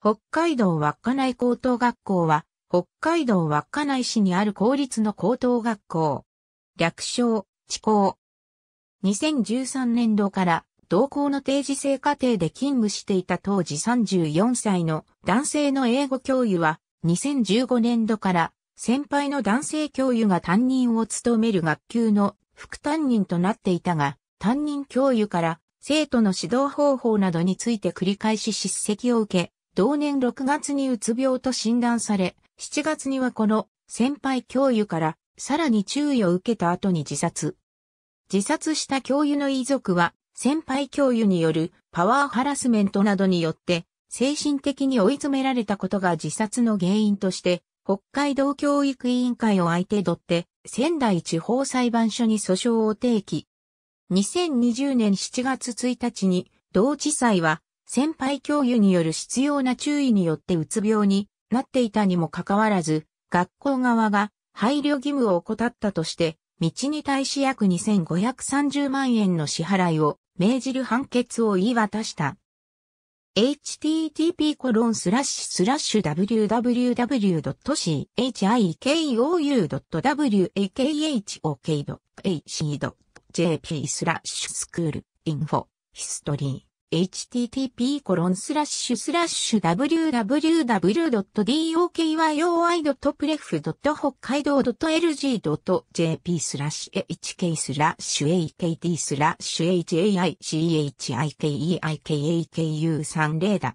北海道稚内高等学校は、北海道稚内市にある公立の高等学校。略称、地高。2013年度から同校の定時制課程で勤務していた当時34歳の男性の英語教諭は、2015年度から先輩の男性教諭が担任を務める学級の副担任となっていたが、担任教諭から生徒の指導方法などについて繰り返し叱責を受け、同年6月にうつ病と診断され、7月にはこの先輩教諭からさらに注意を受けた後に自殺。自殺した教諭の遺族は、先輩教諭によるパワーハラスメントなどによって、精神的に追い詰められたことが自殺の原因として、北海道教育委員会を相手取って、仙台地方裁判所に訴訟を提起。2020年7月1日に、同地裁は先輩教諭による必要な注意によってうつ病になっていたにもかかわらず、学校側が配慮義務を怠ったとして、道に対し約2530万円の支払いを命じる判決を言い渡した。h t t p w w w c h i k o u w a k h o k a c j p スラッシュスクールインフォヒストリー http://www.dokyoi.pref. 北海 k .lg.jp ス l g j p hk ス akt スラッシュ haichikeikeku30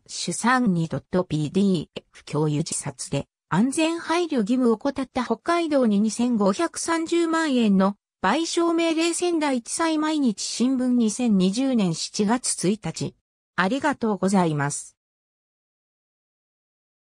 32.pdf 共有自殺で安全配慮義務を怠った北海道に2530万円の賠償命令仙台地裁毎日新聞2020年7月1日。ありがとうございます。